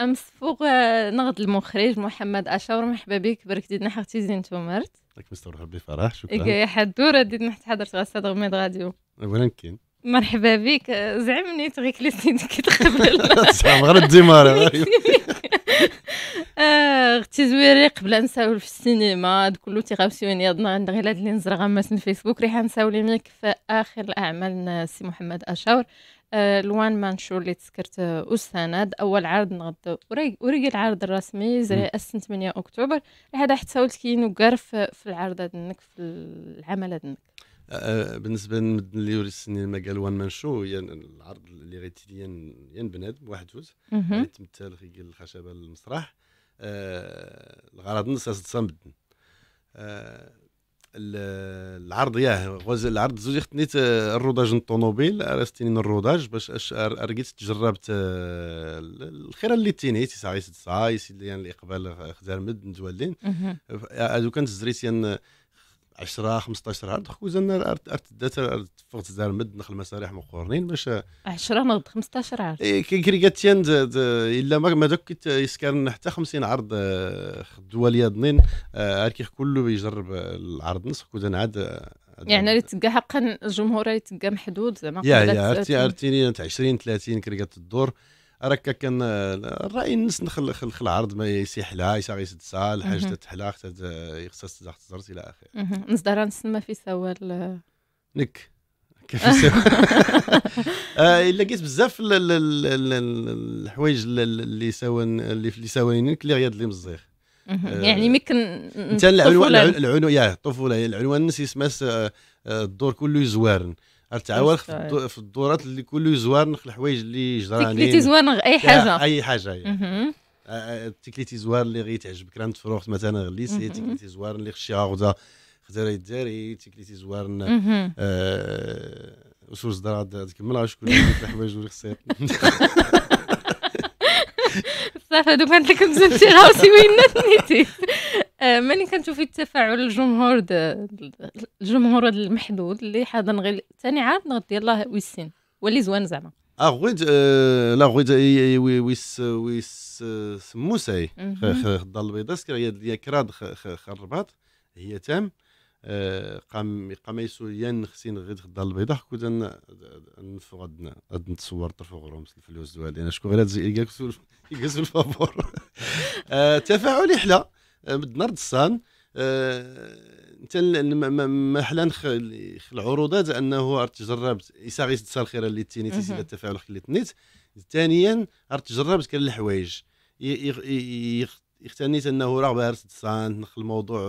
امس فوق آه، نغد المخرج محمد اشاور مرحبا بك برك ديدنا حقتي زين تومرت لك مستر ربي فرح شكرا يا حدوره ديدنا نحت حضرت غساد غميد غاديو وين كاين مرحبا بك آه، زعمني تغيك غير كليتي كتقبل زعما غير الديمار آه، اختي زويري قبل نساول في السينما هاد كلو تيغاوسيوني هادنا عند غير هاد اللي نزرغا غماس فيسبوك ريحه نساولي منك في اخر الاعمال سي محمد اشاور الوان مانشو اللي تذكرت والسند آه، اول عرض نغد وريق العرض الرسمي زري اسن 8 اكتوبر هذا حتى ولت كي نقر في العرض هذاك في العمل هذاك آه، آه، بالنسبه للمدن اللي ما قال وان مان شو يعني العرض اللي غيتيلي يعني بنادم واحد جوج يتمثل في الخشبه المسرح الغرض نص تصمد العرض ياه غوز العرض زوج خدنيت الروداج آه، الطوموبيل رستيني الروداج باش ارقيت تجربت آه، الخير اللي تيني تي ساعي ساعي سيدي الاقبال خزار مد متولين هذو آه، كانت زريتيان 10 15 عرض خوزنا عرض ارتدات عرض فقت مد نخل مسارح مقورنين باش 10 نرد 15 عرض كي كريغاتيان الا ما داك يسكرن حتى 50 عرض آه، خدوا ضنين ظنين آه، كي كله يجرب العرض نص خوزنا عاد آه، يعني اللي تلقى حقا الجمهور اللي تلقى محدود زعما يا يا عرفتي عرفتيني 20 30 كريكات الدور راك كان الراي الناس نخل العرض ما يسيحلها يساغي يسد سال حاجه تحلا يخصص تزاح تزرت الى اخره نزدر نسمى في سوال آه. نك كيف آه، الا لقيت بزاف الحوايج اللي سوا اللي نك اللي غياد اللي مزيخ آه، يعني ممكن انت العنوان العنوان يا الطفوله العنوان الناس يسمى الدور كله زوارن التعاون في الدورات اللي كله زوارنخ الحوايج اللي جراني تكليتي زوار اي حاجه اي حاجه يعني. تكليتي زوار اللي غيتعجبك راه تفروخت مثلا غير تكليتي زوار اللي خشي غودا خزارة يداري تكليتي زوار وسور زدار كمل شكون الحوايج اللي خصها هذوك كانت لكم زنتي راسي وين نتي آه، ماني كنشوف التفاعل الجمهور الجمهور المحدود اللي حاضر غير ثاني عام غادي يلاه ويسين ولي زوان زعما اه غويت لا غويت ويس ويس موسى الدار البيضاء هي ديال كراد خربات هي تام قام قام يسو يان خسين غير خدا البيضاء كنت نفو غاد نتصور طرف غرومس الفلوس دوالي انا شكون غير كاع يقز الفابور آه، تفاعلي حلا آه، بدنا الصان آه، انت حلا العروضات انه جربت يساغي ست الخير اللي تيني تيسيل التفاعل خليت تنيت ثانيا جربت كان الحوايج اختنيت انه راه باهر صان نخ الموضوع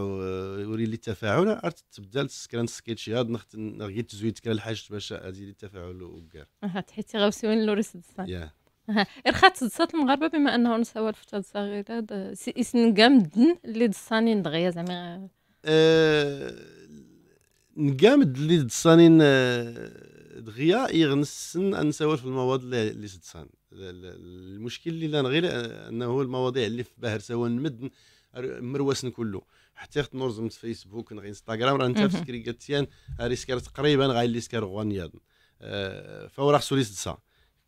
يوري لي التفاعل عرفت تبدل كان سكيتشي هاد غير تزويد كان الحاج باش هادي التفاعل وكاع حيت غوسون لوريس صان ارخات تدسات المغاربة بما أنه نساوا الفتاة الصغيرة إسن كام الدن اللي دساني دغيا زعما آه، نقامد اللي دصانين دغيا يغنسن ان أنساوا في المواد اللي دسان المشكل اللي غير انه المواضيع اللي في باهر سواء نمد مروسن كله حتى نرزمت فيسبوك نغي انستغرام راه انت في سكريكاتيان ريسكار تقريبا غاي ليسكار غوانياد آه، فهو راه سوليس دسا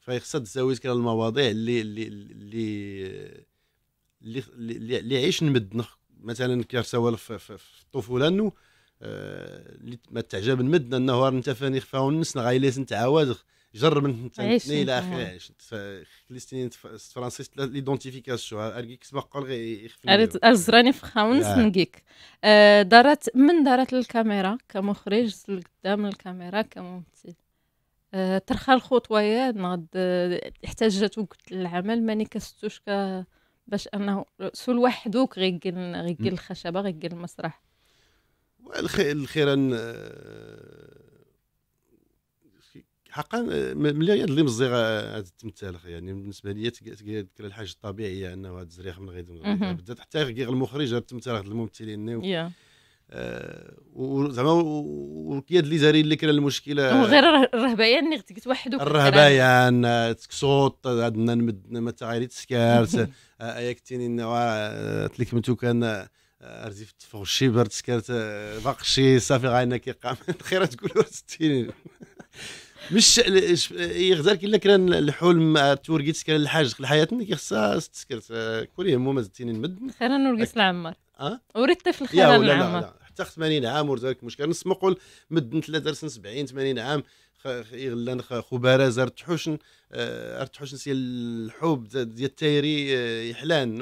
فيخصها تزاوج كلا المواضيع اللي اللي اللي اللي اللي عيش نمد مثلا كرسوال في الطفوله انه آه، اللي ما تعجب نمدنا النهار انت فاني خفاو النس غايليس نتاع عوادخ جرب انت الى اخره آه. عيش فلسطينيين فرانسيس ليدونتيفيكاسيون اركيك سما قال غير يخفي الزراني فخاونس نقيك آه، دارت من دارت الكاميرا كمخرج قدام الكاميرا كممثل ترخى الخطوات ناض احتاجت وقت العمل ماني كستوش باش انه سول وحدوك غير غير الخشبه غير المسرح الخير حقا ملي اللي مزيغه التمثال يعني بالنسبه لي تقال الحاجه الطبيعيه انه هذا الزريخ من غير بدات حتى غير المخرج التمثال الممثلين yeah. آه، وزعما وكياد اللي زارين لك المشكله وغير الرهبيان اللي خدك واحد الرهبيان آه، تكسوط عندنا مثلا غير تسكارت ياك تيني تليك آه، تلكمتو كان عرفتي تفوق الشيبر تسكرت باقي شي صافي غاينا كيقام خير تقول ستيني مش يغزر إيه، كلا كان الحلم تورقيت كان الحاج الحياه اللي خصها تسكرت كوري مو مازال تيني نمد خير نورقيت العمار اه ورثته في الخدمه لا لا, لا حتى 80 عام ورد لك مشكل نسمع مقول مدن ثلاثه درس 70 80 عام يغلان إيه، خبارة زار تحوشن آه، تحوشن سي الحب ديال التايري آه، يحلان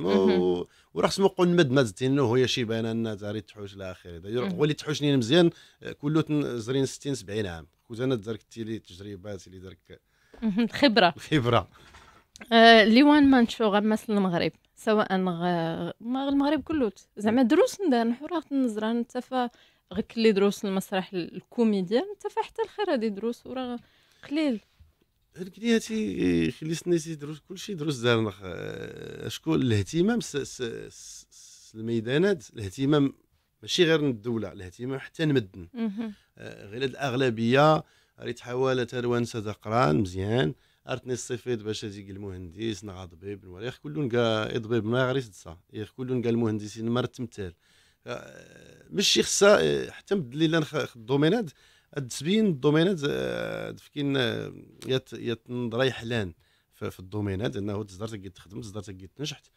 وراه خصنا نقول مد ما زدتي انه هو شي بان الناس زاري تحوش الى اخره هو اللي تحوشني مزيان آه، كلو زرين 60 70 عام كنت انا دركتي لي تجربات اللي درك خبره خبره ليوان مانشو غمس المغرب سواء غ... المغرب كله زعما دروس ندار نحو راه حتى نتفا غير كلي دروس المسرح الكوميديا نتفا حتى الخير هذه دروس وراه قليل هذيك هاتي خليت الناس يدرس كلشي دروس دارنا شكون الاهتمام الميدانات الاهتمام ماشي غير من الدوله الاهتمام حتى نمدن آه، غير الاغلبيه راه تحاول تروان تقران مزيان ارتني الصفيد باش تيقي المهندس نغا ضبيب نوريخ كلون كا ضبيب ما غير يسدسا يا كلون كا المهندسين مار تمثال آه، ماشي خصا آه، حتى مدليلا الدومينات تبين الدومينات آه، فكين يات يات نظره يحلان في الدومينات انه تقدر تلقى تخدم تقدر تلقى تنجحت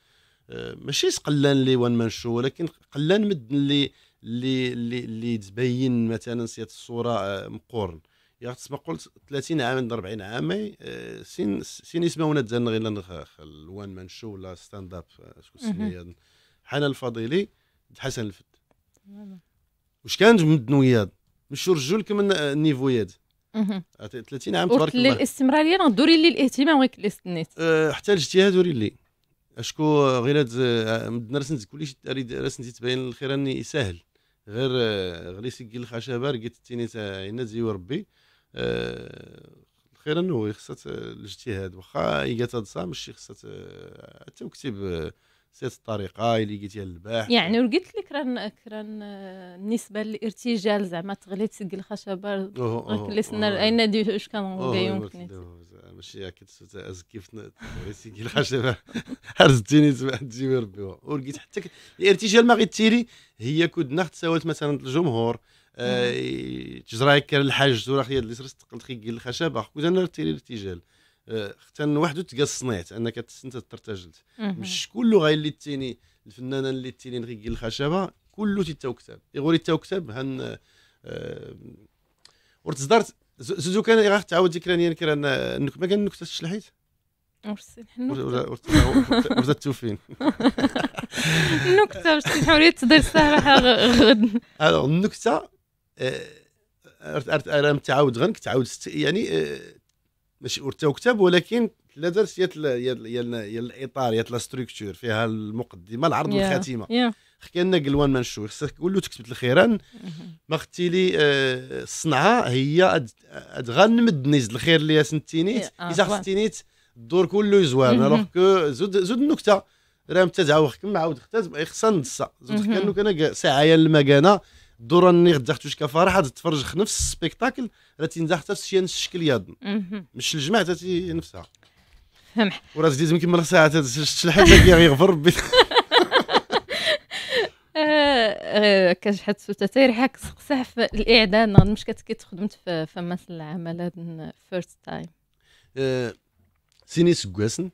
ماشي قلان لي وان مان شو ولكن قلان مد اللي اللي اللي تبين مثلا سيات الصوره مقورن يا يعني تسمى قلت 30 عام عند 40 عام آه، سين سين يسمعونا تزن غير لنخاخ الوان مان شو ولا ستاند اب شكون سمي حنان الفضيلي حسن الفت واش كانت مدنويات مش رجولك من النيفويات آه، 30 عام تبارك الله الاستمراريه راه دوري لي الاهتمام غير كليستنيت استنيت آه، حتى الاجتهاد دوري لي اشكو غير مدنا راسنت كلشي اريد راسنت تبين الخير اني سهل غير غير كي الخشبه رقيت تاع عينا زيو ربي الخير آه، انه خصها آه، الاجتهاد واخا هي تنصا ماشي خصها آه، حتى وكتب سياسه الطريقه اللي لقيتيها للباح يعني قلت لك راه كران بالنسبه للارتجال زعما تغلي تسقي الخشبه سنا اين دي اش كان يمكن ماشي كتسوت كيف تسقي الخشبه هرزتيني زعما تجي ربي ولقيت حتى الارتجال ما غيتيري هي كود نخت سوات مثلا الجمهور تجرى آه، كان الحاج زورا خيا اللي صرت قلت خي قال الخشب كنت انا ارتيري الارتجال آه، ختان وحده تلقى الصنيعت انك انت ترتجلت مش كله غير اللي تيني الفنانه اللي تيني غير الخشب كله تيتاو كتاب يغور تيتاو كتاب هن آه، ورتصدرت زوزو كان غير تعاود ذكرانيا كان انك ما كان نكتش الحيت ورزت فين النكتة باش تحاولي تصدر سهرة غد النكتة راه تعاود غنك تعاود يعني آه، ماشي ارتو كتاب ولكن لا درس يا الاطار يا لا ستركتور فيها المقدمه العرض والخاتمه yeah. yeah. حكى لنا قلوان ما خصك تقول له تكتب الخيران ما ختي لي آه، الصنعه هي غنمدني نيز الخير اللي سنتينيت آه، اذا خصتينيت الدور كله يزوان الوغ كو زود زود النكته راه انت تعاوخ عاود ختا خصها ندسه زود كانو كان ساعه المكانه الدوره اللي غداختوش كفرحه تتفرج في نفس السبيكتاكل راه تنزاح حتى في شي الشكل ياض مش الجماع حتى نفسها وراه تزيد يمكن مره ساعه تشلحل غيغفر ربي سو آه، آه، سوتا تيرحك سقساح في الاعلان مش كتكي تخدمت في فماس العمل هذا فيرست تايم سيني سكواسن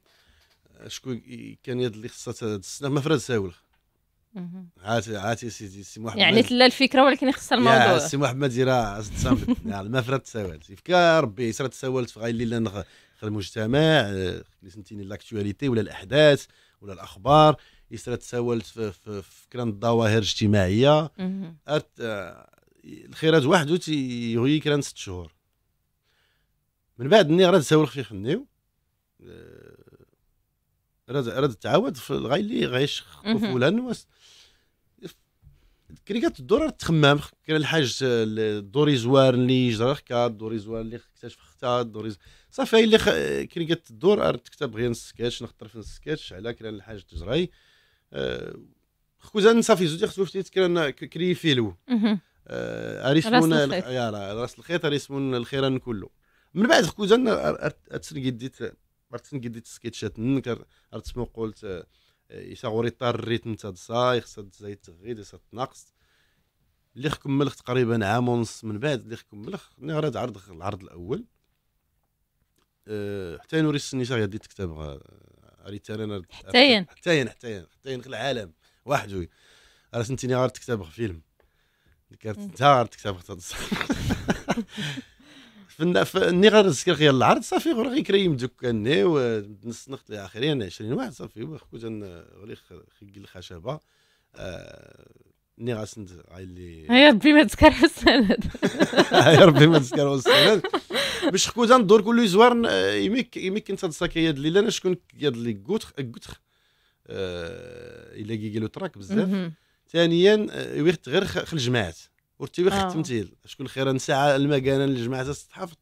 آه، شكون كان يد اللي خصها السنه ما فراد ساولخ عاتي عاتي سيدي سي محمد يعني تلا الفكره ولكن خص الموضوع سي محمد راه يعني ما فرات تساوالت يفكر ربي يسرى تساوالت في غاي الليل في المجتمع سنتيني لاكتواليتي ولا الاحداث ولا الاخبار يسرى تساوالت في, في, في كران الظواهر الاجتماعيه الخيرات وحده تيهوي كران ست شهور من بعد ني راه تساول خفيف نيو راه تعاود في الغاي اللي غيشخ فلان كري الدور تخمم كان الحاج الدوري زوار اللي جرى خكا الدوري زوار اللي اكتشف خطا الدوري صافي اللي خ... كري كتدور تكتب غير نسكتش نخطر في السكتش على كرا الحاج تجري أه... خوزان صافي زوج خصو فتيت كرا كري فيلو أه... اريسمون يا راس الخيط اريسمون الخيران كله من بعد خوزان ارتسن قديت ارتسن قديت سكتشات نكر ارتسمو قلت آه، طار الريتم تاع الصاي خصها تزايد تغيد خصها تنقص اللي كملت تقريبا عام ونص من بعد اللي كملت غير عرض العرض الاول أه، حتى نوري السنيشا غادي تكتب حتى آه، انا آه، حتى ين حتى ين حتى ين حتى ين واحد وحده راه سنتيني غير تكتب فيلم كانت انت غير تكتب فني نسكر غير العرض صافي غير غيكريم دوك الني ونص نخت اخرين 20 واحد صافي خويا غير خي الخشبه آه، ني غاسند اللي يا ربي ما تسكر السند يا ربي ما تسكر السند باش خوت ندور كل زوار يميك يميك انت تصاك يد الليله انا شكون يد اللي كوتخ كوتخ آه، الا كيكيلو تراك بزاف ثانيا آه، غير خل الجماعات ورتيبي ختمتيه آه. شكون خير ساعة المكانة اللي جمعتها ست حفظ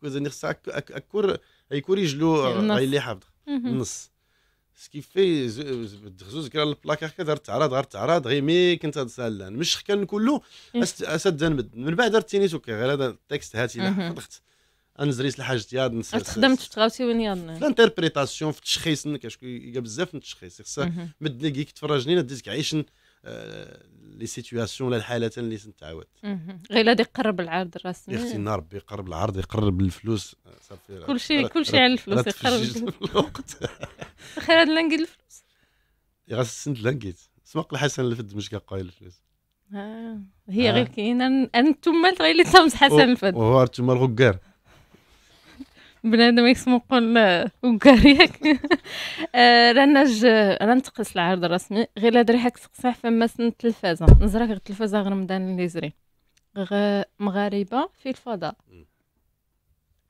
كوزاني خصها اكور يكون رجلو غي اللي حافظ النص سكي في زوز كرا البلاكار كدار تعرض غير تعرض غير مي كنت هاد سالان مش كان كلو إيه. اسد نمد من بعد تينيس اوكي غير هذا التكست هاتي حفظت انزريس الحاجه تياد الناس خدمت في تغاوتي وين ياد في الانتربريتاسيون في التشخيص كاش بزاف من التشخيص خصها مدني كي تفرجني ديتك عيشن آه، لي سيتوياسيون الحالات اللي تنتعاود غير هذا يقرب العرض الرسمي يا اختي النار يقرب العرض يقرب الفلوس صافي كل شيء كل شيء على الفلوس يقرب الوقت خير هذا لانكيت الفلوس غاسند لانكيت سمق الحسن اللي في دمشق قايل الفلوس آه، هي آه. غير كاينه انتم غير اللي تمس حسن الفد وهو انتم الغكار بنادم يسمو قول وكاريك رانا تقص العرض الرسمي غير ضريحك صقصاح فما سن التلفازه نزرك غير التلفازه غير مدان اللي زري مغاربه في الفضاء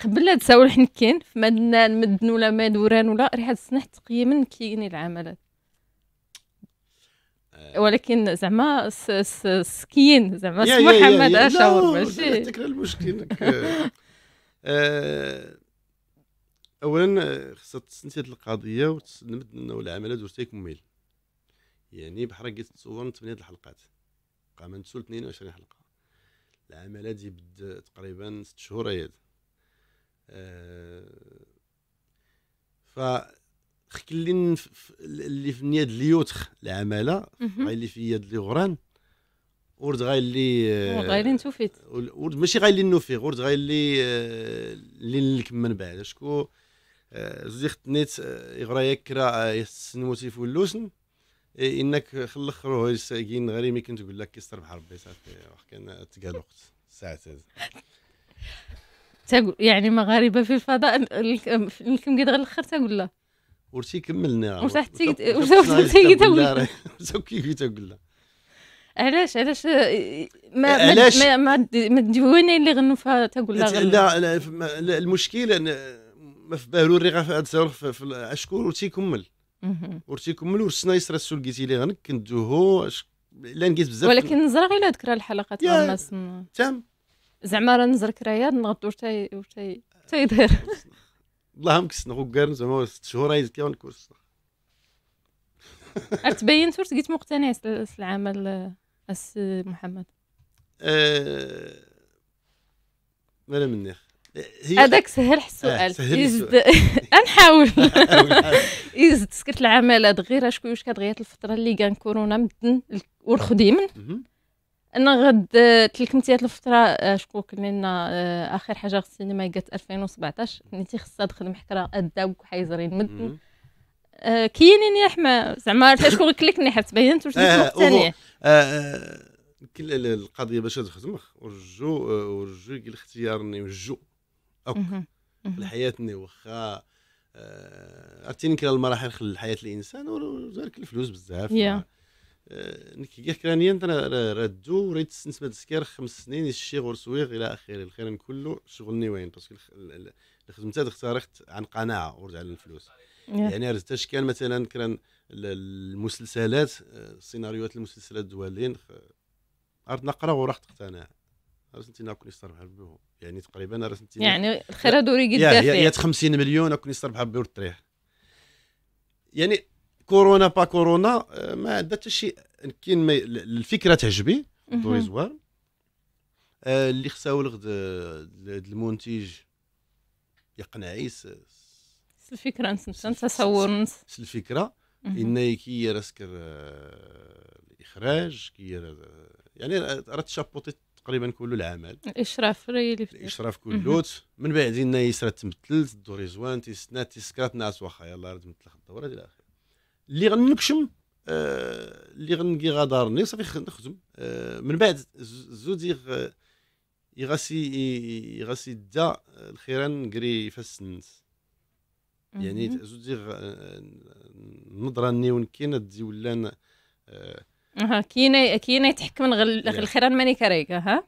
قبل لا تساوي حنا كاين في مدنان مدن ولا ما دوران ولا ريحه السنح تقييما كيني العملات آه. ولكن زعما سكين زعما سمو محمد اشاور ماشي تكرا المشكل اولا آه، خصها تستنتي هذه القضيه وتندمت انه العمل هذا درته يعني بحال قلت تصور من 8 الحلقات بقى ما نتسول 22 حلقه العمل هذه بدا تقريبا 6 شهور هاد أه ف خكلين اللي في نياد ليوتخ العماله غير اللي في يد لي غران ورد غير اللي آه، غير اللي نتوفيت ورد ماشي غير اللي نوفي ورد غير اللي اللي آه، نكمل بعد شكون زوجي خطنيت آه، غرايا كرا آه، يسنموتي في اللوسن انك في الاخر هو كاين غريم كنت تقول لك كيستربح ربي صافي كان تقال وقت الساعات هذه يعني مغاربه في الفضاء يمكن كيد غير الاخر تقول لا ورتي كملنا وصحتي وصحتي تقول كيفي تقول لا علاش علاش ما علاش ما ما اللي غنوا فيها تقول لا لا المشكل ما في بالو الريغه في هذا السهر في شكون ورتي يكمل ورتي يكمل ورسنا يسرى السول قلتي لي غنك كندوهو لا نقيس بزاف ولكن نزرى غير ذكرى الحلقات الناس تام زعما راه نزر كرايات نغطو حتى حتى حتى يدير الله مكسنا غوكار زعما ست شهور عايز كي عرفت تبين صرت قلت مقتنع العمل السي محمد أه... مالا منيخ هذاك سهل السؤال آه، نحاول إذا تسكت العمالات غير شكون واش كتغيرت الفتره اللي كان كورونا مدن والخديم انا غد آه، تلكمتي هاد الفتره آه، شكون لنا اخر حاجه في ما جات 2017 نيتي خصها تخدم حكرا اداوك وحايزرين مدن كاينين يا حما زعما عرفت شكون كليكني حيت بينت واش الثانيه القضيه باش تخدم ورجو ورجو الاختيار اني اوك لحياتني واخا آه، عرفتي نكره المراحل خل حياه الانسان وزارك الفلوس بزاف yeah. آه، نكي انت ردو ريت نسمة السكير خمس سنين الشي غور سويغ الى اخره الخير كله شغلني وين باسكو الخدمه اختارت عن قناعه ورجع للفلوس يعني رزتاش كان مثلا كان المسلسلات آه، سيناريوهات المسلسلات دوالين عرض نقرا وراح تقتنع رسنتينا كون يستربح بهم يعني تقريبا رسنتينا يعني الخير دوري قد يا يا 50 مليون كون يستربح بهم تريح يعني كورونا با كورونا آه، ما عندها حتى شي كاين الفكره تعجبي دوري زوار آه، اللي خصاو الغد آه، المنتج يقنعي الفكره نس نتصور نس الفكره ان كي راسك الاخراج كي يعني راه تشابوطي تقريبا كل العمل الاشراف الاشراف كلوت من بعدين يسرى تمثل دوري زوان تيسنا تيسكرات ناس واخا يلاه راه تمثل الدوره الى اخره اللي غنكشم آه اللي غنكي غدارني صافي نخدم آه من بعد زود يغ يغسي دا آه، الخيران نقري فاس الناس يعني زود يغ النظره آه، نيون كاينه تزي ولا آه، اها كاينه كاينه يتحكم غير الخيران ماني كاريك اها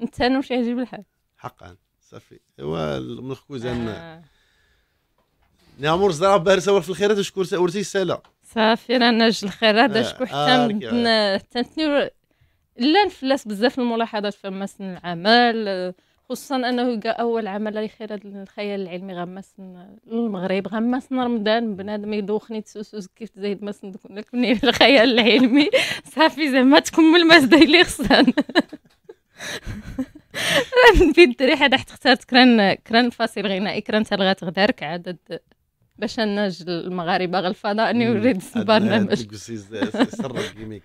انت واش يعجب الحال حقا صافي هو المخكوزان آه. نعمر زرع بهر سوا في الخيرات وشكون ورتي سالا صافي رانا نجل الخيرات آه. شكون حتى آه. حتى لا نفلس بزاف الملاحظات فما سن العمل خصوصا انه اول عمل لخير الخيال العلمي غمس المغرب غمس رمضان بنادم يدوخني تسوسوس كيف زايد ما صندوق مني الخيال العلمي صافي زعما تكمل ما زدي لي خصان في الدري حدا حتى اختارت كران كران فاصل غنائي كران تلغات غدارك عدد باش ناج المغاربه غير الفضاء اني وريد البرنامج سرك كيميك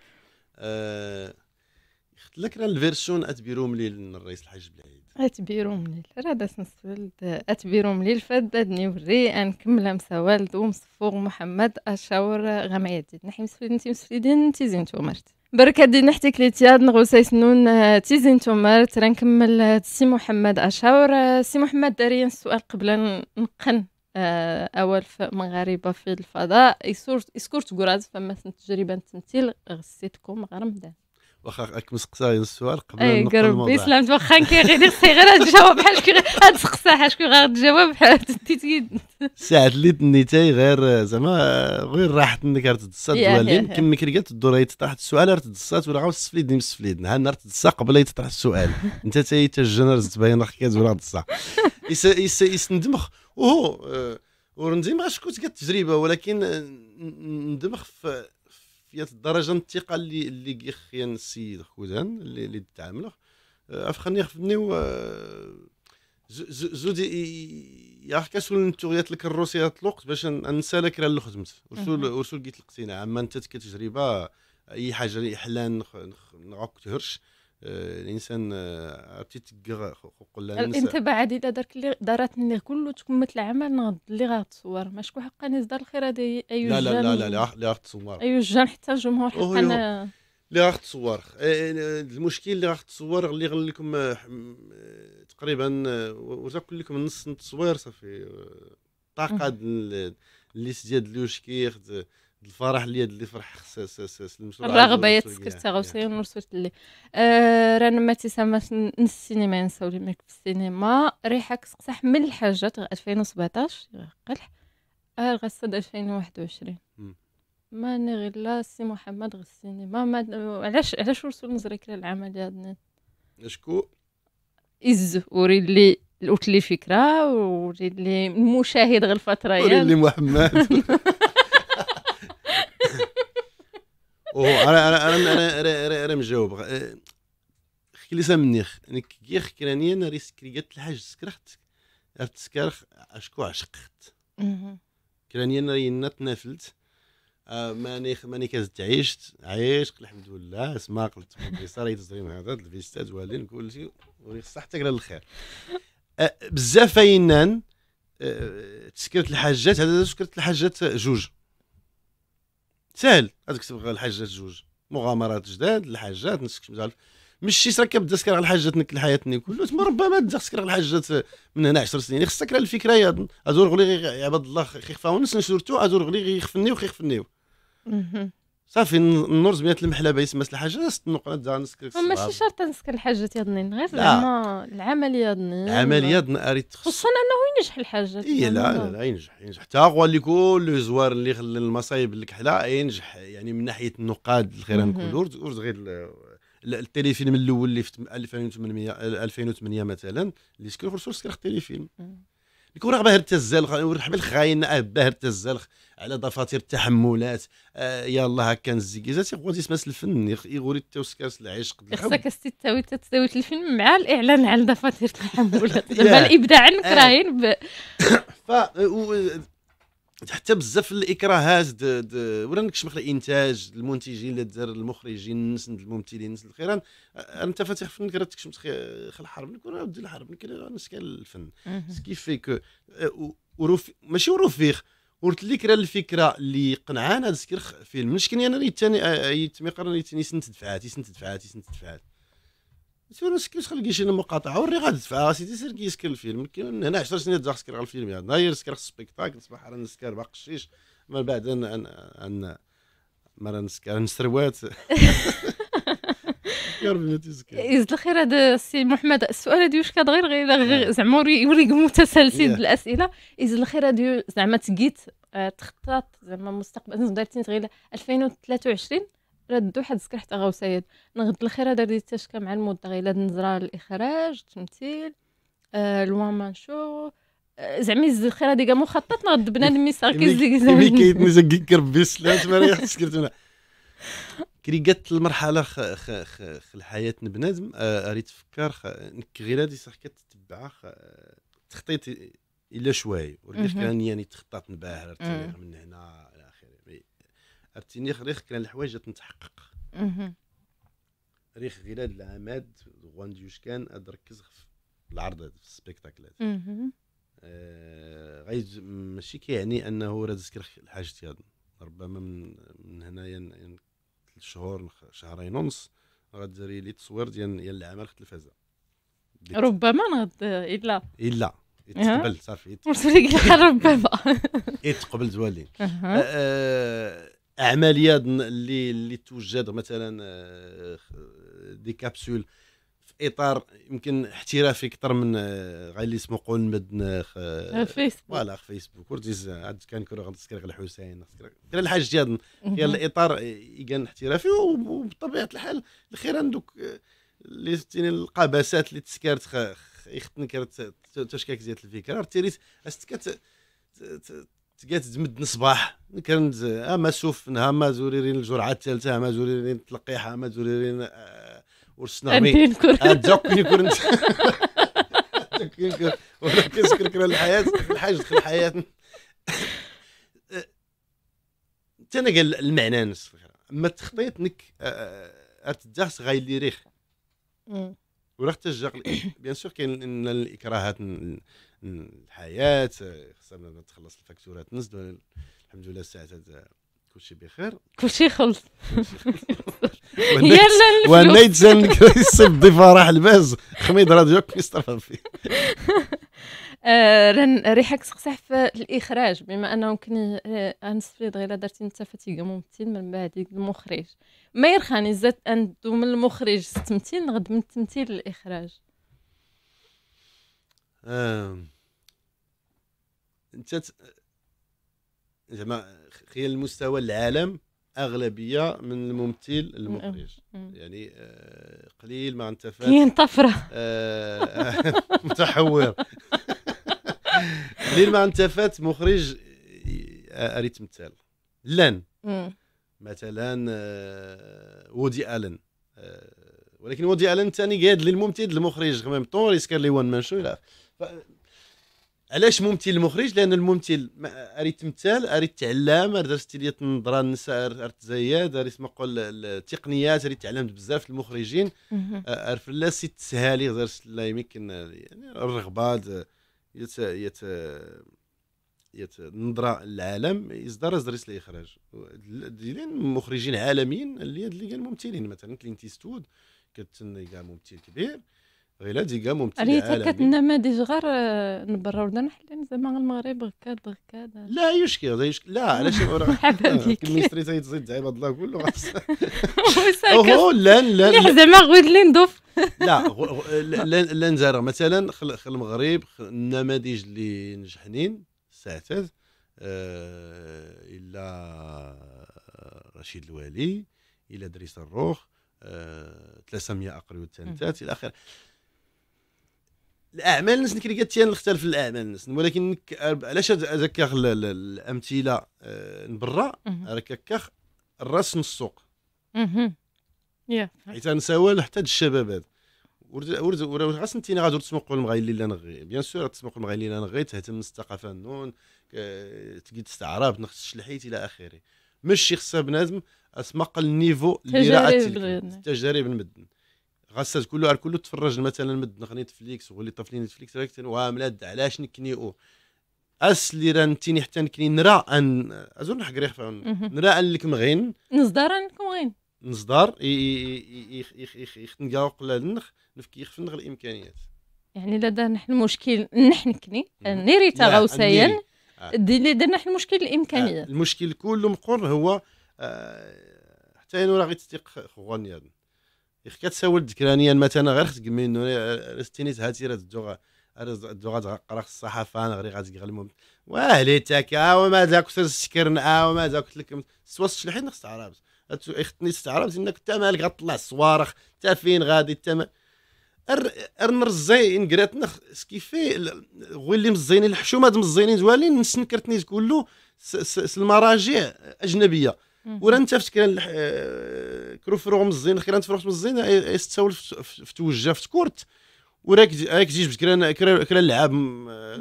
اختلك الفيرسيون اتبيرو ملي الرئيس الحاج بلعيد أتبير مليل داس نسولد أتبير مليل فدادني وري أنكمل مسوالد ومصفوغ محمد أشاور غمايدي نحي مسفيد تي مسفيدين تي زين تومرت بركة دي نحتك كليتياد تياد نون سنون تيزين تومرت رانكمل سي محمد أشاور سي محمد داريا السؤال قبل نقن آه، اول مغاربه في الفضاء اسكورت كراز فما تجربه التمثيل غسيتكم غرمدان واخا راك سقساي السؤال قبل اي ربي سلامت واخا كيغير سي غير تجاوب بحال شكون غتسقسا بحال شكون تجاوب بحال ساعد اللي دنيتي غير زعما غير راحت منك تدسات دوالين كما قالت الدور يتطرح السؤال تدسات ولا عاود السفليد مسفليد نهار النهار تدسا قبل يتطرح السؤال انت تاي باين راه كي كتقول تدسا يسندمخ اوه آه، ورندي ما شكون كانت التجربه ولكن ندمخ في في الدرجه الثقه اللي اللي كيخيان السيد خوزان اللي اللي تعامله آه، افخني خفني و آه، زو دي زود يعكسوا الانتوريات لك الروسيات الوقت باش نسالك راه اللي خدمت ورسول ورسول قيت لقينا عما انت كتجربه اي حاجه احلان نغاك تهرش الانسان آه، عرفتي تكغ قلنا الانطباع عديده درك اللي دارت لنا كله تكملت العمل ناض اللي غاتصور ما شكون حقا نزدر الخير هذا اي لا لا لا لا لا لا تصور اي جان حتى الجمهور حقا اللي راح تصور آه، آه، المشكل اللي راح تصور اللي غنقول لكم تقريبا ورجع وتقول لكم نص التصوير صافي طاقه اللي سدياد لوشكيخ الفرح اللي اللي فرح الرغبه يا تسكت غوسي ونرسلت لي آه، رانا ما نسيني ما نساو لي في السينما ريحك صح من الحاجه 2017 قلح اه غصد 2021 ما انا غير لا سي محمد غير السينما ما علاش علاش ورسول نزريك للعمل هاد شكون إز وري لي قلت لي فكره وري لي المشاهد غير فتره وري لي محمد انا انا انا انا انا مجاوب احكي أه، لي منيخ يعني انا كي خكراني انا ريسك سكريات الحاج سكرخت عرفت سكرخ اشكو عشقت كراني انا ري نتنافلت ماني أه، ماني كازت عيشت عيشت الحمد لله اسمع قلت صار تزرين هذا الفيستات والين كل شيء وريخ صحتك للخير أه، بزاف اينان تسكرت الحاجات هذا سكرت الحاجات جوج سهل غاديك تبغى الحاجات جوج مغامرات جداد الحاجات نسك مزعل ماشي راك تسكر على الحاجات نك الحياه نك كله تما ربما تسكر على الحاجات من هنا 10 سنين خصك على الفكره يا ازور غلي عباد الله خيخفاو نس نشورتو ازور غلي يخفنيو خيخفنيو صافي النور زبيات المحلبه يسمى الحاجه نقعد نسكر ماشي شرط نسكر الحاجه يا ظنين غير زعما العمليه ظنين العمليه ظن اريد تخص خصوصا انه ينجح الحاجه اي لا لا, لا ينجح ينجح حتى هو اللي كل زوار اللي خلى المصايب الكحله ينجح يعني من ناحيه النقاد الخير نقولوا ارز غير التليفيلم الاول اللي في 2800 2008 مثلا اللي سكر خصوصا سكر التليفيلم يكون راه باهر تزلخ ورحب الخاين اه باهر تزلخ على ضفاتير التحملات آه يلا هكا نزيكيزات يغوز يسمس الفن يغوري توسكاس العشق خصك السي تساوي تساوي مع الاعلان على ضفاتير التحملات دابا الابداع عنك آه. راهين ف حتى بزاف الاكراهات ولا نكشمخ الانتاج المنتجين اللي دار المخرجين الناس الممثلين الناس الخيران انت فاتح فنك راه تكشم خل حرب لك ودي الحرب لك الناس كان الفن كيف وروف ماشي وروفيخ قلت لك راه الفكره اللي قنعان هذا فيلم مش كني يعني انا ريت ثاني يتمي قرني ثاني سنت دفعات سنت دفعات سنت دفعات تونس كيفاش خلقي شي مقاطعه وري غادفع سيدي سير كيسكر الفيلم من هنا 10 سنين تزا سكر الفيلم هذا يعني نهار نسكر سبيكتاكل صباح راه نسكر باقي الشيش من بعد ان ان ان ما راه نسكر نسروات يا ربي ما تيزكر يزد الخير هذا السي محمد السؤال هذا واش كتغير غير غير نعم. زعما يوريك متسلسل بالاسئله يزد الخير هذا زعما تقيت آه، تخطط زعما مستقبل درتي غير 2023 واحد حد حتى اغا وسيد نغد الخير هذا ديت تشكى مع المده غير نزرى الاخراج التمثيل آه الوان شو آه، زعما الخير هذه مخطط نغد بنادم يسار كيزيك زعما كيتني زكيك ربي سلات ما ريحتش منها كري قالت المرحله خ خ خ خ الحياه بنادم آه، اريد تفكر غير هذه صح كتتبع تخطيط الا شوي ولكن كان يعني تخطط نباهر من هنا ارتيني ريخ كان الحوايج تتحقق ريخ غير العماد غوان كان ركز في العرض في السبيكتاكلات آه، هذا غير ماشي كيعني انه راه الحاجتي هذا ربما من, من هنايا يعني ثلاث شهور شهرين ونص غدري لي تصوير ديال ديال العمل في التلفازه ربما نغد الا الا يتقبل صافي قلت ربما يتقبل زوالين عمليه اللي اللي توجد مثلا آه، دي كابسول في اطار يمكن احترافي اكثر من آه، غير اللي اسمه قول مدن آه، فيسبوك فوالا فيسبوك ورديز عاد كان كره غنذكر الحسين غير الحاج ديال ديال الاطار كان احترافي وبطبيعه الحال الخير عندك اللي القباسات اللي تسكرت خ... يختنك تشكاك زيت الفكره تيريت استكت تقعد تمد نصباح كنت اما سوف ما زوريرين الجرعه الثالثه ما زوريرين التلقيحه ما زوريرين ورسنا مي تزوقني كنت ولا كيسكر كره الحياه الحاج دخل الحياه حتى أه، انا قال المعنى نفس اما تخطيت نك آه، آه، ارتداس غير اللي ريخ ولا حتى بيان سور كاين الاكراهات الحياه خصنا نتخلص الفاكتورات نزدو الحمد لله الساعه كلشي بخير كلشي خلص يلا ونيت زين الصيف الضيفه راح الباز خميد راديوك كيستر فيه آه، رن ريحك صح في الاخراج بما انه يمكن انسفيد آه، غير درتي انت فاتيكا ممثل من بعد المخرج ما يرخاني زاد اندو من المخرج ستمتين غد من التمثيل للاخراج انت زعما خلال المستوى العالم اغلبيه من الممثل المخرج يعني آه قليل ما انت كاين طفره آه متحور قليل ما فات مخرج آه، اريد تمثال لن مثلا آه وودي الن آه، ولكن وودي الن ثاني قاد للممثل المخرج ميم طون ريسكار لي وان مان شو علاش ممثل المخرج لان الممثل اريد تمثال اريد تعلم اريد تستلية النظره النساء اريد تزيد اريد نقول التقنيات اريد تعلمت بزاف المخرجين عرف لا سي تسهالي غير لا يمكن يعني الرغبه يت يت يت النظره للعالم يصدر زريس الاخراج ديالين مخرجين عالميين اللي اللي الممثلين مثلا ستود كتسنى كاع ممثل كبير غير ديكا ممثله ريتا دي غير آه، نبرا ودنا حلين يعني زعما المغرب غكاد غكاد لا يشكي لا يشكي لا علاش مرحبا بك آه، الميستري زعما الله كله اوه لان لان زعما غويد اللي نضف لا لان زهره مثلا خل المغرب النماذج اللي نجحنين ساعتات آه، الا رشيد الوالي الى دريس الروخ 300 اقريو والثانيات الى اخره الاعمال الناس اللي كريكات تيان نختلف الاعمال الناس ولكن علاش هذاك الامثله من برا راك هكا الراس من السوق حيت انا سوال حتى الشباب هذا ورد ورد غاس انت تسمق تسوق المغايل اللي نغي بيان سور تسوق المغايل اللي نغي تهتم بالثقافه النون تقي تستعرب نخش الحيت الى اخره ماشي خصها بنادم اسمق النيفو اللي راه التجارب المدن غساج كله عار كله تفرج مثلا مد نغني نتفليكس وغلي طفلي نتفليكس راك ملاد علاش او اس اللي رانتيني حتى نكني نرى ان ازور نحقري نرى ان لك مغين نصدر لكم غين نصدر يخنقا وقلا النخ نفكي يخفن الامكانيات يعني لا دار نحن المشكل نحن كني نيري تغوسيا اللي درنا نحن المشكل الامكانيات آه، المشكل كله مقر هو آه، حتى انا راه غيتستيق خواني هذا اخ كتسول الذكرانيا مثلا غير خصك منو رستينيت هاتي راه الدوغا تقرا غتقرا الصحافه انا غير غتقلم واهلي تاك اه وما ذاك سكرن اه وما ذاك لك سواس شلحين خص تعرف خصني تستعرف انك انت مالك غتطلع الصوارخ انت فين غادي انت ار انكريت نخ سكيفي اللي مزينين الحشومات مزينين زوالين نسنكرتني كله س المراجع اجنبيه ورنتفت كان آه، كروف رغم الزين انت فرغم الزين استول في توجه في كورت وراك راك جيت آه، كران كران لعاب آه،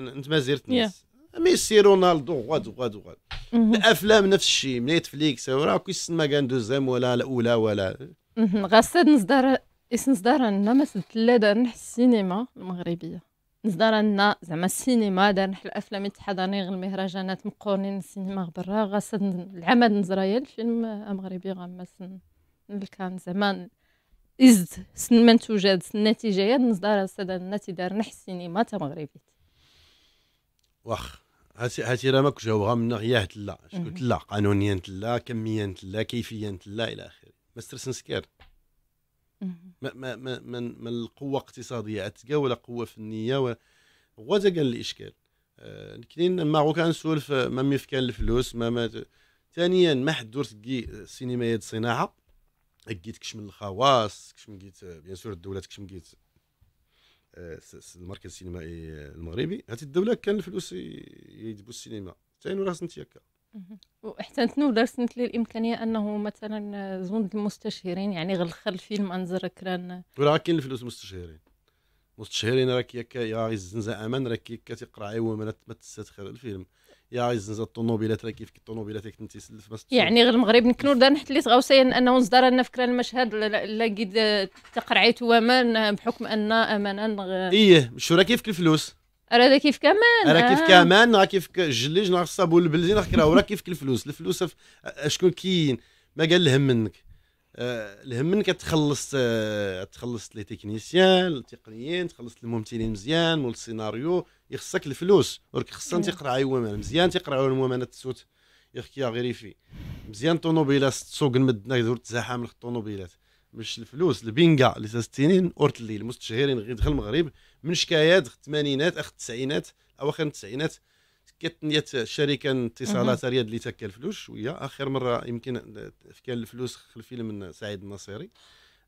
نتمازير الناس ميسي رونالدو غاد غاد غاد الافلام نفس الشيء من نتفليكس راه كيسمى كان دوزيام ولا الاولى ولا غاسد نصدر نصدر انا مثل لا نحس السينما المغربيه نزدار لنا زعما السينما دار نحل الافلام التحضاني غير المهرجانات مقورنين السينما برا غاس العمد نزرايا الفيلم مغربي غمس كان زعما إزد سن منتوجات سن النتيجة يد نزدار سدا النتيجة نحل السينما تا مغربي واخ هاتي هاتي راه ماك جاوبها غامنا غياه تلا شكون تلا قانونيا تلا كميا تلا كيفيا تلا الى اخره ما سكير ما ما من من القوه اقتصاديه عتقا ولا قوه فنيه ولا هو كان الاشكال أه كاين ما كان سولف ما ميف كان الفلوس ما ما ثانيا ما حد دور تكي السينمايات الصناعه كيت من الخواص كش من كيت آه، بيان سور الدوله كش من كيت آه، المركز السينمائي المغربي هذه الدوله كان الفلوس يجيبوا السينما تاين راس انت هكا واحسنت نو سنت لي الامكانيه انه مثلا زون المستشهرين يعني غلخل الفيلم انزر كران ولكن كاين الفلوس مستشهرين مستشهرين راك ياك يا غي الزنزه امان راك ياك تقرا عيوه ما تستخر الفيلم يا غي الزنزه الطوموبيلات راه كيف الطوموبيلات كنت تسلف يعني غير المغرب نكنور دار نحت اللي غوسيا انه نصدر انا فكره المشهد لا قد تقرعيت وامان بحكم ان امانا غ... ايه شو راه كيف الفلوس راه كيف آه. كمان راه كيف كمان راه كيف الجليج راه الصابون البلدي راه كيف الفلوس الفلوس شكون كاين ما قال الهم منك آه، الهم منك تخلص آه، تخلص لي تكنيسيان التقنيين تخلص الممثلين مزيان مول السيناريو يخصك الفلوس ولكن خصنا تيقرا ومان مزيان تيقرا المؤمن التسوت يخكي غير في مزيان طوموبيله تسوق سوق مدنا تزاحم الطوموبيلات مش الفلوس البينغا اللي تستينين اورت الليل مستشهرين غير دخل المغرب من شكايات الثمانينات اخ التسعينات اواخر التسعينات كتنيت الشركه اتصالات رياض اللي تاكل الفلوس شويه اخر مره يمكن كان الفلوس خلف الفيلم من سعيد الناصري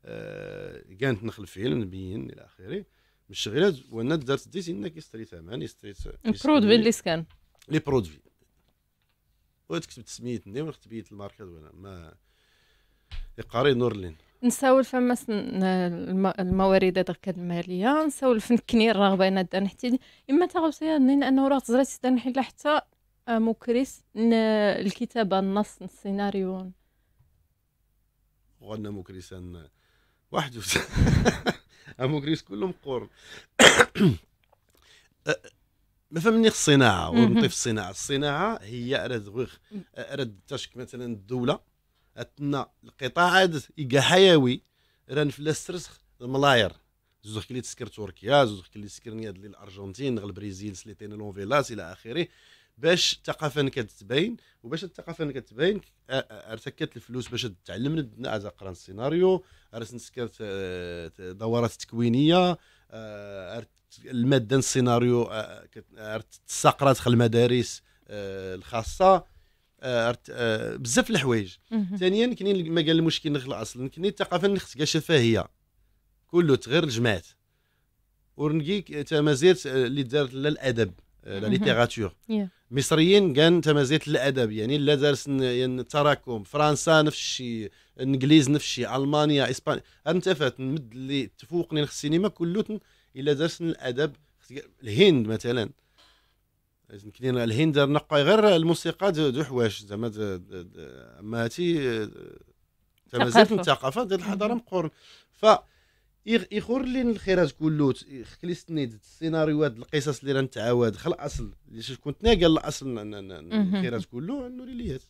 آه كانت نخل الفيلم نبين الى اخره مش الشغلات وانا درت ديت انك يستري ثمن يستري البرودوي اللي سكان لي برودوي وتكتب تسميتني بيت الماركه وانا ما يقاري نورلين نساو فما الموارد هذاك الماليه نساو فنكني الرغبه انا حتى اما تغوصي انه راه تزرات تنحي حتى مكرس الكتابه النص السيناريو غنى مكرسا واحد مكرس كلهم قر ما فهمني الصناعه ونطيف الصناعه الصناعه هي اراد غير اراد تشك مثلا الدوله اتنا القطاع ايكا حيوي ران في ترسخ الملاير زوج كلي تسكر تركيا زوج كلي تسكر نياد لي الارجنتين البرازيل سلي تينيلون فيلاس الى اخره باش الثقافه كتبين وباش الثقافه كتبين ارتكت الفلوس باش تعلم الدنا عز قران السيناريو ارس نسكر آه، دورات تكوينيه آه، الماده السيناريو ارت آه، تسقرات المدارس الخاصه آه، آه، بزاف الحوايج ثانيا كاين ما قال المشكل داخل اصلا كاين الثقافه اللي خصك شفاهيه كله تغير الجماعات ورنكي تمازيت آه، اللي دارت للادب لا ليتيراتور مصريين كان تمازيت الادب يعني لا دارس يعني التراكم فرنسا نفس الشيء انجليز نفس الشيء المانيا اسبانيا انت فات نمد اللي تفوقني السينما كله الا دارس الادب الهند مثلا يمكن لنا الهند نقى غير الموسيقى دو حوايج زعما اما هاتي آه، مازالت الثقافه ديال الحضاره مقورن ف يخور لي الخراج كله خليستني السيناريوهات القصص اللي نتعاود خل الاصل اللي كنت ناقل الاصل الخراج كله انه ليات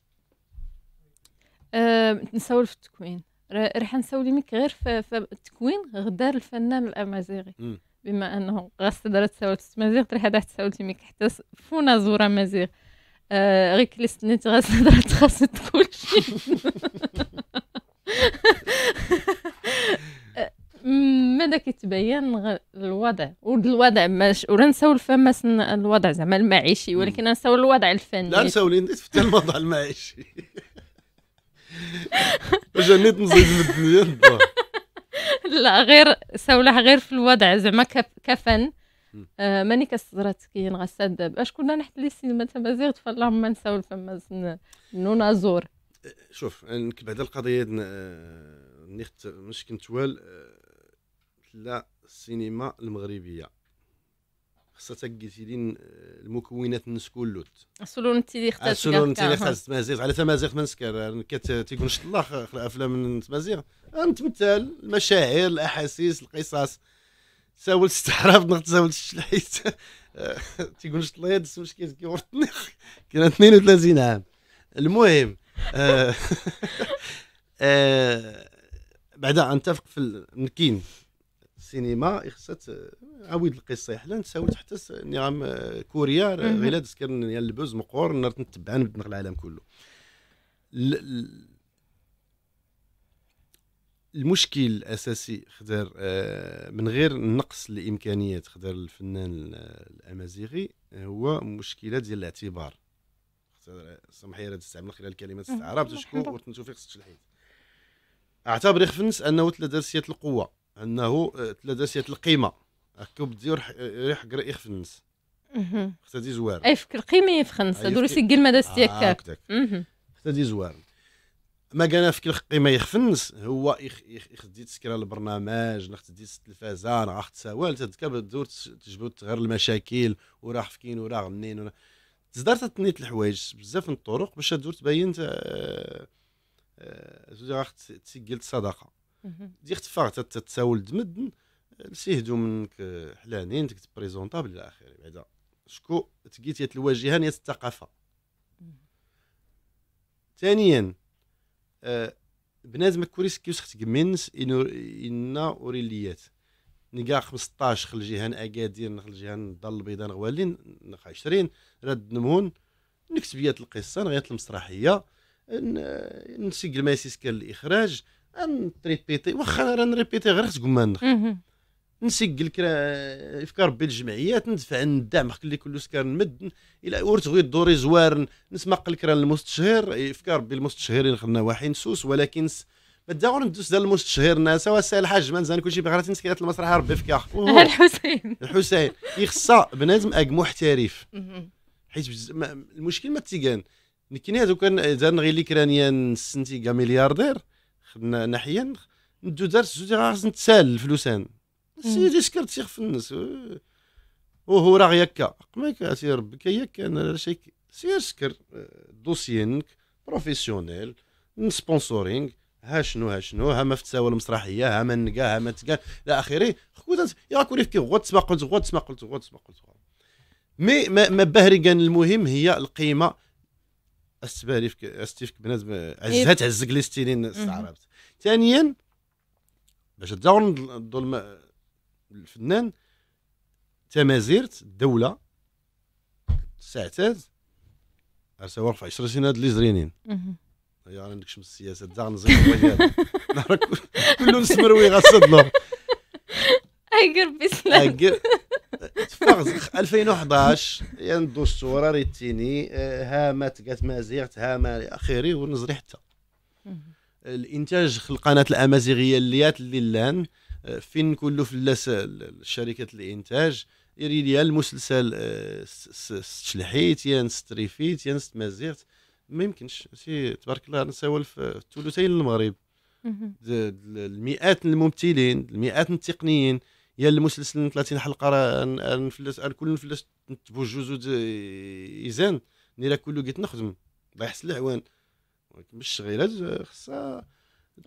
أه نسول في التكوين راح نسولي ميك غير في التكوين غدار الفنان الامازيغي بما انه غاس درت ساولت مزيغ تري حدا ساولتي مي حتى فونا زورا مزيغ آه، غير كلي سنيت غاست درت تقول شي ماذا كيتبين الوضع ود الوضع ماش ولا نساو الفم الوضع زعما المعيشي ولكن نساو الوضع الفني لا نساو لين حتى الوضع المعيشي نيت نزيد من الدنيا لا غير سولها غير في الوضع زعما كفن آه ماني كصدرات كي نغسل دابا اش كنا نحتلسي مثلا زيغت فاللهم ما نساول فما نونازور شوف نكب على القضيه نخت مش كنتوال آه، لا السينما المغربيه خاصة قلتي آه، المكونات الناس كلوت السلون انت اللي اخترت السلون انت اللي اخترت تمازيغ على تمازيغ ما نسكر يعني تيكون شطلا الافلام من تمازيغ نتمثل المشاعر الاحاسيس القصص تساول نغت ساول تساولش الحيت آه، تيقول الله يد مشكل كي ورطني كان 32 عام المهم آه، بعدا نتفق في المكين السينما خصها عاود القصه حنا نساوي حتى نعم آه، كوريا آه، غير تذكر البوز مقور نار نتبع نبنغ العالم كله المشكل الاساسي خدر آه، من غير نقص الامكانيات خدر الفنان الامازيغي هو مشكله ديال الاعتبار سمحي لي تستعمل خلال الكلمات استعرابت باش شكون وتنشوف خصك الحيط اعتبر يخفنس انه ثلاث درسيات القوه انه ثلاثه آه، سيات القيمه كوب ديو ريح قرا يخفنس اها دي زوار اي فكر قيمه يفخنس دروسي كي المدى ياك اها دي زوار ما كان فكر قيمه يخفنس هو يخدي تسكر البرنامج نخدي التلفازه انا غاخت سوال تدك بدور تجبد غير المشاكل وراه فكين وراه غنين وراه تزدار الحوايج بزاف من الطرق باش تدور تبين آه، آه، زوج اخت تسجل الصداقه ديك تفاغ تتساول دمدن سيهدو منك آه، حلانين تك تبريزونطابل الى اخره بعدا شكو تقيت يا الواجهه يا الثقافه ثانيا آه، بنادم كوريس كيوس خت كمينس إنا أوريليات نقا 15 خل جهان أكادير نخل جهان الدار البيضاء نغوالين نقا 20 راد نكتب نكتبيات القصة نغيات المسرحية نسجل ما يسكر الإخراج نريبيتي واخا نريبيتي غير خص ما نسجل كرا افكار بين الجمعيات ندفع الدعم خلي كل سكر نمد الى ورت غي الدوري زوار نسمع قلك راه المستشهر افكار بين المستشهرين خلنا واحد نسوس ولكن ما داور ندوس ديال المستشهر ناس وسائل الحاج منزل كلشي شيء غادي نسكرات المسرح ربي كاخ الحسين الحسين يخصا بنادم اك محترف حيت المشكل ما تيكان كاين هذوك زان غير اللي كرانيا نسنتي ملياردير خدنا ناحيا ندو درس زوج غير خصنا نتسال الفلوسان سيدي سكرت سيخ في الناس وهو راه يكا قماك سير ربك يكا انا شيك سير سكر دوسيينك بروفيسيونيل سبونسورينغ ها شنو ها شنو ها ما فتساوى المسرحيه ها ما نقا ها ما تقا الى اخره خويا يا كوري في غوت تسمع قلت غوت تسمع قلت غوت تسمع قلت مي ما, ما باهري كان المهم هي القيمه استبالي فيك استيفك بنادم إيه. عزها تعزك لي ستينين استعربت ثانيا باش تداور الظلم الفنان تمازيرت الدوله ساعتات ارسوا رفع 10 سنين هاد لي زرينين يا يعني عندك شمس السياسه تاع نزيد نهار نسمروي غصد له اقرب بسلام تفرز 2011 يعني الدستوره ريتيني آه، هامت قالت مازيغت هاما الى اخره ونزري حتى الانتاج في القناه الامازيغيه اللي اللي لان آه، فين كله فلاس الشركه الانتاج يريديا المسلسل آه، ستريفيت ستريفيتيان ستمازيغت ما يمكنش تبارك الله نسول في الثلثين المغرب المئات الممثلين المئات التقنيين يا المسلسل 30 حلقه راه نفلس كل نفلس نتبو جوج يزان نيرا كله قلت نخدم الله يحسن العوان ولكن بالشغيلات خصها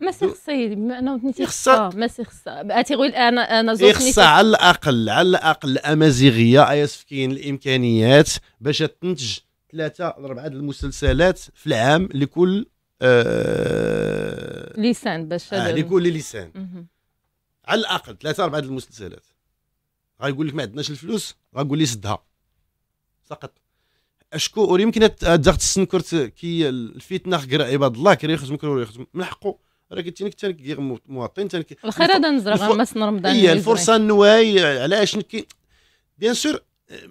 ما سيخصي انا وثنيتي خصها ما سيخصها اتيغوي انا انا زوجتي خصها على الاقل على الاقل الامازيغيه اياس كاين الامكانيات باش تنتج ثلاثه اربعه المسلسلات في العام لكل آه لسان باش آه لكل لسان على الاقل ثلاثه اربعه المسلسلات غيقول لك ما عندناش الفلوس غنقول لي سدها سقط اشكو يمكن الضغط السنكرت كي الفتنه غير عباد الله كير يخدم من يخدم من حقه راه قلت لك تنك مواطن تانك الخير هذا نزرع غمس رمضان هي إيه، الفرصه النواي علاش نكي بيان إيه، سور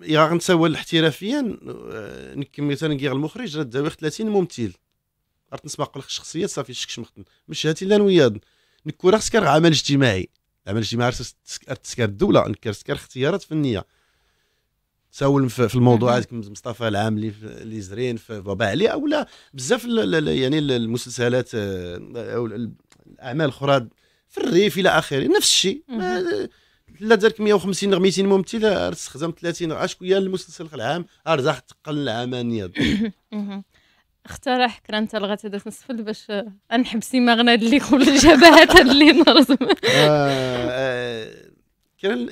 يا غنتسول احترافيا إيه، نكي مثلا كي المخرج راه داوي 30 ممثل عرفت نسبق لك الشخصيات صافي شكش مخدم مش هاتي لا نوياض نكون راه خصك عمل اجتماعي العمل الاجتماعي تسكر الدوله تسكر اختيارات فنيه تساول في الموضوعات مصطفى العام اللي زرين في بابا علي او لا بزاف يعني المسلسلات آه، او الاعمال الاخرى في الريف الى اخره نفس الشيء لا دارك 150 200 ممثل استخدم 30 شكون المسلسل العام ارزاق تقل العمانيه اختار حكرا انت لغات هذا نسفل باش نحبسي ما غنى اللي قبل الجبهات اللي نرسم آه، كان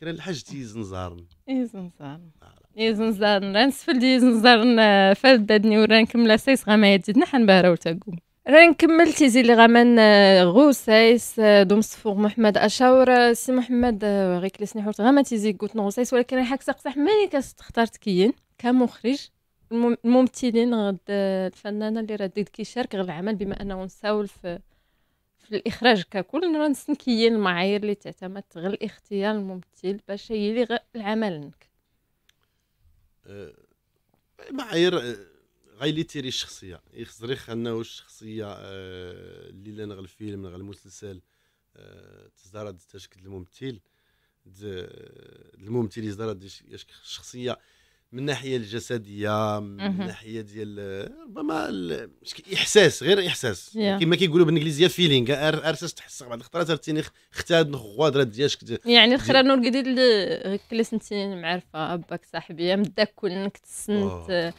كان الحاج تي زنزارن اي زنزارن اي زنزار آه. نسفل دي زنزارن فاد زنزار فادني ورانكمل سايس غا ما يدنا حنبهرا وتاقوم راه نكمل تيزي اللي غمان آه، غو سايس دوم صفوغ محمد اشاور سي محمد غير كلسني حورت غما تيزي قوت نغو سايس ولكن حاك ساقصح ماني كاس تختار تكين كمخرج الممثلين غد الفنانه اللي راه كيشارك غير العمل بما انه نساول في في الاخراج ككل راه نسنكيين المعايير اللي تعتمد غير الاختيار الممثل باش هي اللي العمل نك أه، معايير أه، غايلي تيري الشخصيه يخزري خلنا واش الشخصيه أه، اللي لنا غير الفيلم غير المسلسل تزداد تشكل الممثل الممثل يزداد الشخصيه من الناحيه الجسديه من الناحيه ديال ربما الاحساس غير احساس yeah. كما كيقولوا بالانجليزيه فيلينغ ارسس تحس بعض الخطرات تيني اختاد نخوادره ديالك يعني الخرا نور جديد اللي كلاس معرفه اباك صاحبي مداك كل كنت سنت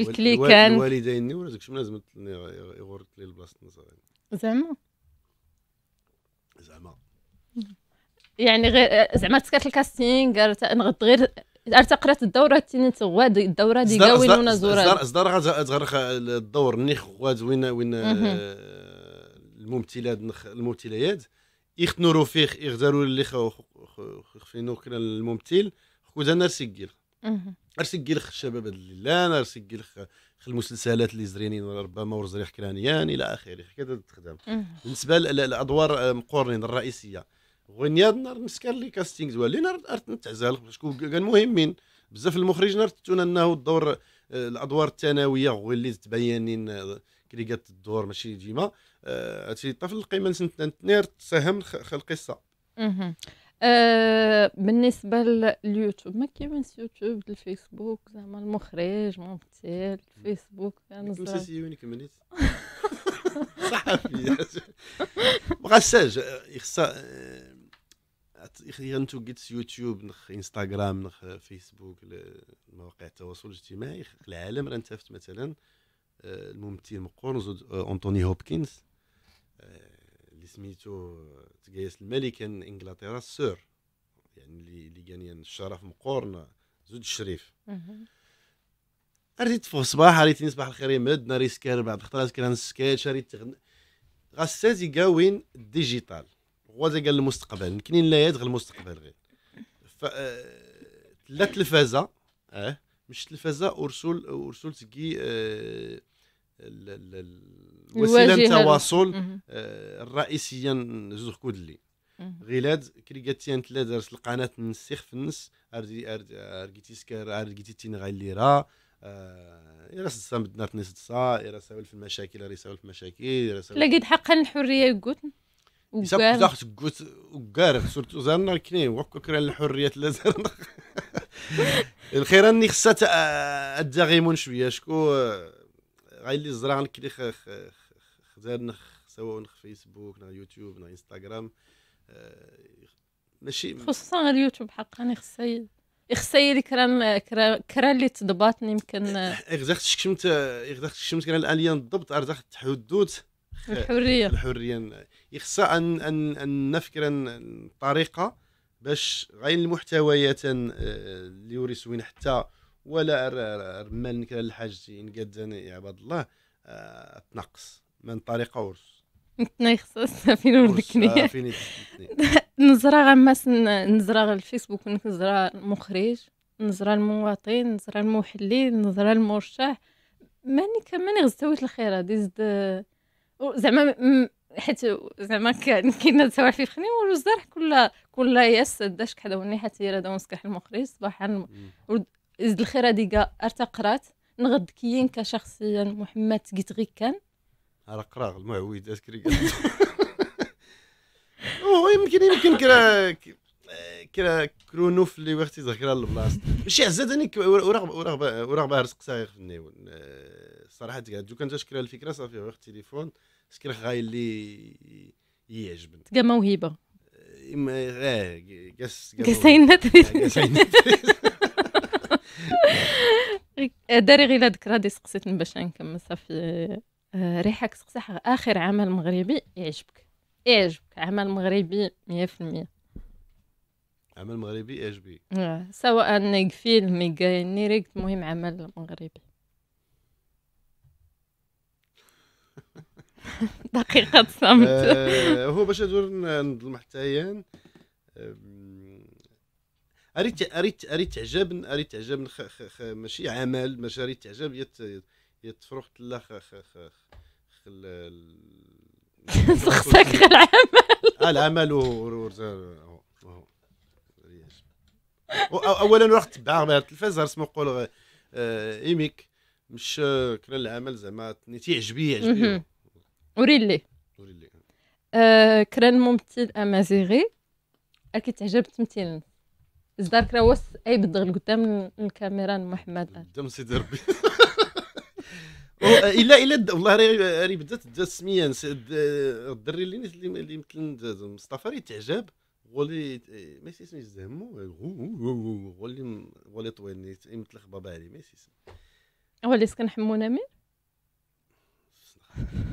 الكلي كان الوالدين ولا داك الشيء لازم يغرد لي البلاصة زعما زعما يعني غير زعما تسكات الكاستينغ غير ارتقرت الدورة تيني تغواد الدورة دي قاوين ونا زورا اصدار غتغرق الدور نيخ غواد وين وين الممثلات الممثليات يختنو رفيق يغدروا اللي خفينو كنا الممثل خوذا نرسيكيل ارسيكيل الشباب الليلان ارسيكيل المسلسلات اللي زرينين ربما ورزريح كرانيان الى اخره كذا تخدم بالنسبه للادوار مقورنين الرئيسيه غنيا هاد النهار نسكر لي كاستينغز ولينا ارت شكون كان مهمين بزاف المخرجين ارتتونا انه الدور آه، الادوار الثانويه غوي اللي تبينين آه، كلي قالت الدور ماشي ديما آه، هادشي طاف القيمه نتنير تساهم القصه اها بالنسبه لليوتيوب ما كاينش يوتيوب الفيسبوك زعما المخرج ممثل الفيسبوك كان كمليت صحفي بغا الساج غير قلت يوتيوب نخ انستغرام نخ فيسبوك مواقع التواصل الاجتماعي العالم راه انتفت مثلا آه، الممثل مقرن زود آه، انطوني هوبكنز آه، اللي سميتو تقايس الملكه انجلترا السور يعني اللي اللي كان يعني الشرف مقرن زود الشريف اريت في الصباح ريت نصبح الخير يمد ناري سكير بعد خطرات كان سكيتش ريت غسازي كاوين ديجيتال وزا قال المستقبل كاينين لايات غير المستقبل غير ف آه، لا تلفازه اه مش تلفازه ورسول ورسول تكي الوسيلة آه، التواصل آه، الرئيسيه زوج كودلي لي غيلاد كريغاتيان تلا دارت القناه نسيخ في النس النص اردي سكر ارجيتي راه ا إلا سامدنا تنسد سا إلا ساول في المشاكل إلا في المشاكل لقيت حقا الحرية قلت بصح قوت وكارك سورتو زرنا كني وكاك راه لا لازرنا الخير اني خصها الداغيمون شويه شكو آه، غاي اللي زرع كلي خزان سواء فيسبوك نا يوتيوب نا انستغرام ماشي خصوصا اليوتيوب حقا خصها يخسي لي كرا كران اللي تضبطني يمكن اخذت آه، شكمت اخذت شكمت كران الاليان الضبط ارزاخت تحدد الحريه الحريه يخص ان ان ان نفكر طريقه باش غير المحتويات آه، اللي يورثوين حتى ولا رمال نكره الحاجتين قد يا عباد الله آه، تنقص من طريقه ورس يخص آه، فين وردكني نزرع غماس نزرع الفيسبوك نزرع المخرج نزرع المواطن نزرع المحلي نزرع المرشح ماني كمان غزتويت الخير زد زعما حيت زعما كنا نتصور في خني والوزدار كل كل ياس داش كحدا وني حتى راه داون سكح المخرج صباحا زد الخير هذيك ارتقرات نغد كيين كشخصيا محمد تقيت غي كان راه قراغ المعويد اسكري يمكن يمكن كرا كرا كرونوف اللي وقتي ذكرى البلاصه ماشي عزادني ورغب ورغب ورغب رزق صايغ في النيون آه، صراحه دوك انت شكرا الفكره صافي وقت التليفون شكل غاي اللي يعجبني تلقى موهبه اما اه قاس قاسينا داري غير هذيك دي سقسيت باش نكمل صافي آه، ريحك سقساح اخر عمل مغربي يعجبك يعجبك عمل مغربي 100% عمل مغربي يعجبني آه، سواء فيلم يغني ريكت المهم عمل مغربي دقيقة الصمت آه، هو باش ندور نظلم حتى هي آه، اريت اريت اريت تعجب اريت تعجب ماشي عمل ماشي اريت تعجب يت يتفرخ لا خ خ خ خا غير العمل اه العمل اولا راح تبع غير التلفاز سمو قول آه، ايميك مش كان العمل زعما تيعجبي يعجبي وريلي وريلي آه كرا الممثل امازيغي اكيد تعجب التمثيل زدار كرا هو اي بالدغل قدام الكاميرا محمد قدام سيدي ربي آه، الا الا والله راه بدات دا السميه آه، الدري اللي اللي مثل مصطفى راه تعجب هو اللي آه، ما يسميش زهمو هو اللي طويل مثل خبابه عليه ما يسمي هو اللي سكن حمو مين؟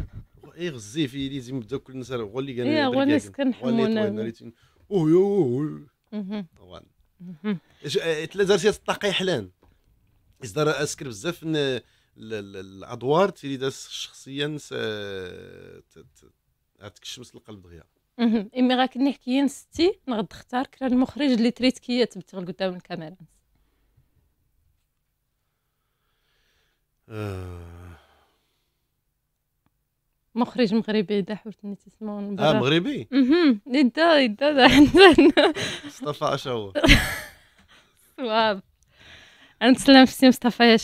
يغزي إيه في إيه يدي زي بداو كل الناس هو اللي كان ايه هو الناس كنحمونا اوه يو طبعا إيه، تلا سياسه الطاقه يحلان اصدار اسكر بزاف الادوار تيلي داس شخصيا تكشمس القلب دغيا امي غاك نحكي نستي نغد اختار كرا المخرج اللي تريت كي تبتغل قدام الكاميرا آه. مخرج مغربي دا حورتني تسمعون آه، برا اه مغربي اها يدا يدا مصطفى اشاور صواب نتسلم في سي مصطفى يا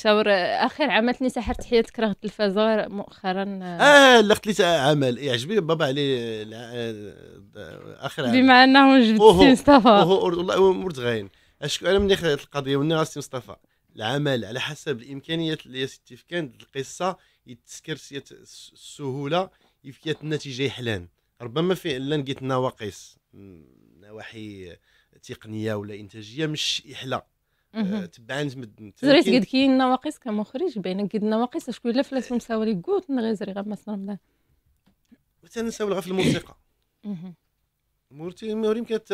اخر عمل تني سحرت حياتك راه التلفازه مؤخرا اه لقيت لي عمل يعجبني إيه، بابا علي آه، اخر عمل بما انه جبت سي مصطفى والله مرت غاين اشكو انا مني خليت القضيه مني سي مصطفى العمل على حسب الامكانيات اللي يا سيتي كانت القصه يتسكر السهوله السهوله يفكيت النتيجه يحلان ربما فعلا لقيت نواقص نواحي تقنيه ولا انتاجيه مش يحلى آه، تبعت تمد زريت قد كاين نواقص كمخرج بينك قد نواقص شكون لا فلات آه. مساوري كوت نغيزري غير مثلا رمضان مثلا نساول غير في الموسيقى مورتي موريم كانت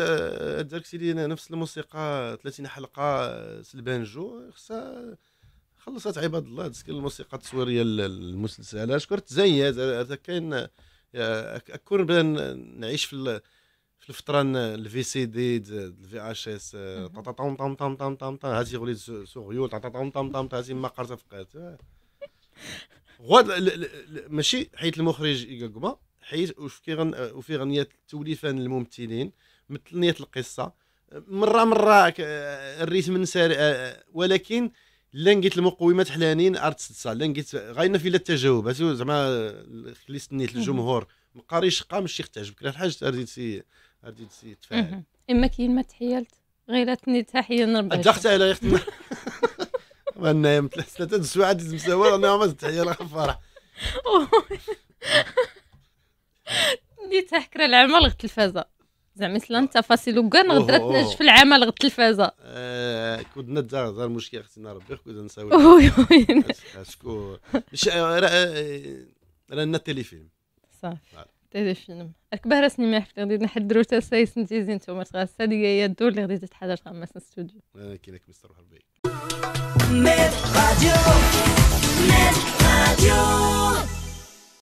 آه، سيدي نفس الموسيقى 30 حلقه سلبانجو خصها خلصت عباد الله تسكن الموسيقى التصويريه المسلسل شكرت هذا كاين اكون بدا نعيش في في الفتره الفي سي دي الفي اش اس طام طام طام طام طم طم هذه غولي سوغيول طام طام طم هذه ما قرت فقات ماشي حيت المخرج يقما حيت وفي غنية الممثلين للممثلين نيه القصه مره مره الريتم آه، آه، ولكن لان قلت المقومات حلانين ارتسلسا لان قلت غاينا في لا التجاوب زعما خلي سنيت الجمهور ما قاريش قام الشيخ تعجبك لا الحاجه ردي سي ردي سي تفاعل اما كاين ما تحيلت غير تني تحيه نربي دخت على اختي انا ثلاثه السوايع عندي المساواه انا ما تحيل فرح ديت حكرة العمل لغت الفازة زعما سلا تفاصيل وكان غدرا تنجح في العمل غد التلفازه آه كنت تا غير المشكل خصنا ربي كنا نساوي وي وي شكون رانا تيليفيلم صافي آه. فيلم اكبر سني ما حفظت غادي نحضروا حتى سايس نتيزي نتوما تغاس هذه هي الدور اللي غادي تتحضر تغمس الاستوديو انا كي لك مستر ربي ميت راديو ميت راديو